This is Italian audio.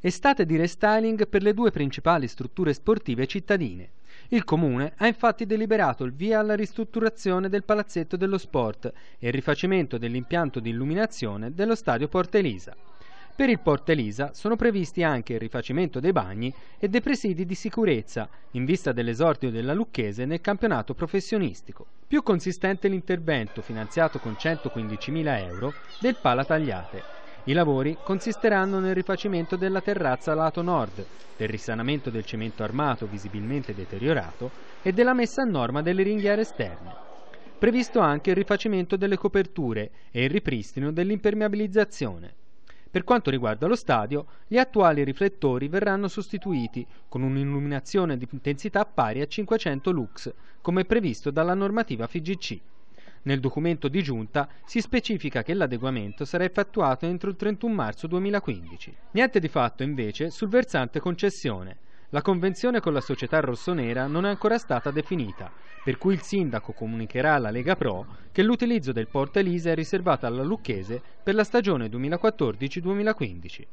Estate di restyling per le due principali strutture sportive cittadine. Il comune ha infatti deliberato il via alla ristrutturazione del palazzetto dello sport e il rifacimento dell'impianto di illuminazione dello stadio Porta Elisa. Per il Porta Elisa sono previsti anche il rifacimento dei bagni e dei presidi di sicurezza in vista dell'esordio della Lucchese nel campionato professionistico. Più consistente l'intervento, finanziato con 115.000 euro, del Pala Tagliate, i lavori consisteranno nel rifacimento della terrazza lato nord, del risanamento del cemento armato visibilmente deteriorato e della messa a norma delle ringhiere esterne. Previsto anche il rifacimento delle coperture e il ripristino dell'impermeabilizzazione. Per quanto riguarda lo stadio, gli attuali riflettori verranno sostituiti con un'illuminazione di intensità pari a 500 lux, come previsto dalla normativa FIGC. Nel documento di giunta si specifica che l'adeguamento sarà effettuato entro il 31 marzo 2015. Niente di fatto invece sul versante concessione. La convenzione con la società rossonera non è ancora stata definita, per cui il sindaco comunicherà alla Lega Pro che l'utilizzo del Porta Elisa è riservato alla Lucchese per la stagione 2014-2015.